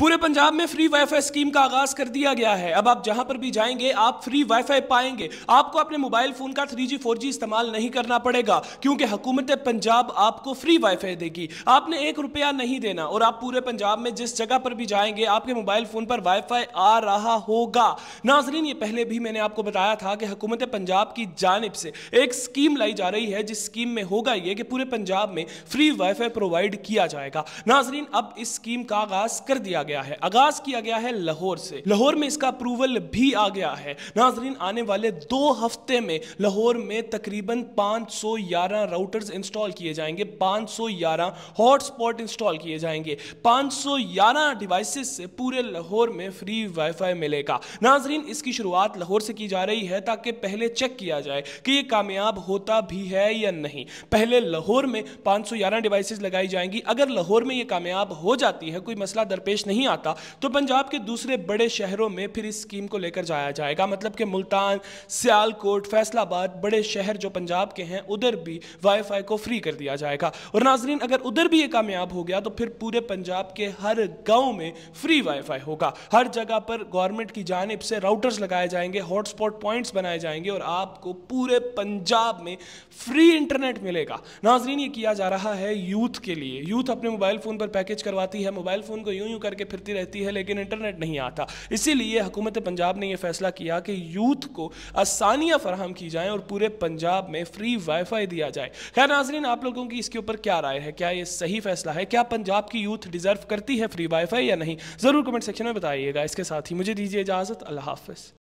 पूरे पंजाब में free wifi scheme का आगाज कर दिया गया है अब आप जहां पर भी जाएंगे आप फ्री वाईफाई पाएंगे आपको अपने मोबाइल फोन का 3G 4G इस्तेमाल नहीं करना पड़ेगा क्योंकि हुकूमत पंजाब आपको फ्री वाईफाई देगी आपने एक रुपया नहीं देना और आप पूरे पंजाब में जिस जगह पर भी जाएंगे आपके मोबाइल फोन पर फाई आ रहा होगा नाजरीन ये पहले भी मैंने आपको बताया था कि हुकूमत पंजाब की जानब से एक स्कीम लाई जा रही है जिस स्कीम में होगा ये कि पूरे पंजाब में फ्री फाई प्रोवाइड किया जाएगा नाजरीन अब इस स्कीम का आगाज कर दिया किया गया है आगाज किया गया है लाहौर से लाहौर में इसका अप्रूवल भी आ गया है नाजरीन आने वाले दो हफ्ते में लाहौर में तकरीबन 511 राउटर्स इंस्टॉल किए जाएंगे 511 हॉटस्पॉट इंस्टॉल किए जाएंगे 511 डिवाइसेस से पूरे लाहौर में फ्री वाईफाई मिलेगा नाजरीन इसकी शुरुआत लाहौर से की जा रही है ताकि पहले चेक किया जाए कि यह कामयाब होता भी है या नहीं पहले लाहौर में पांच 511 डिवाइसेस लगाई जाएंगी अगर लाहौर में यह कामयाब हो जाती है कोई मसला दरपेश पेश नहीं आता तो पंजाब के दूसरे बड़े शहरों में फिर इस स्कीम को लेकर जाया जाएगा मतलब कि मुल्तान सियालकोट फैसलाबाद बड़े शहर जो पंजाब के हैं उधर भी वाईफाई को फ्री कर दिया जाएगा और नाजरीन अगर उधर भी ये कामयाब हो गया तो फिर पूरे पंजाब के हर गाँव में फ्री वाईफाई होगा हर जगह पर गवर्नमेंट की जानब से राउटर्स लगाए जाएंगे हॉटस्पॉट पॉइंट्स बनाए जाएंगे और आपको पूरे पंजाब में फ्री इंटरनेट मिलेगा नाजरीन ये किया जा रहा है यूथ के लिए यूथ अपने मोबाइल फ़ोन पर पैकेज करवाती है मोबाइल फ़ोन को यूं यूं कर करके फिरती रहती है लेकिन इंटरनेट नहीं आता इसीलिए हुकूमत पंजाब ने यह फैसला किया कि यूथ को आसानियाँ फराहम की जाएँ और पूरे पंजाब में फ्री वाईफाई दिया जाए खैर नाजरीन आप लोगों की इसके ऊपर क्या राय है क्या ये सही फैसला है क्या पंजाब की यूथ डिज़र्व करती है फ्री वाईफाई या नहीं ज़रूर कमेंट सेक्शन में बताइएगा इसके साथ ही मुझे दीजिए इजाज़त अल्लाह हाफिज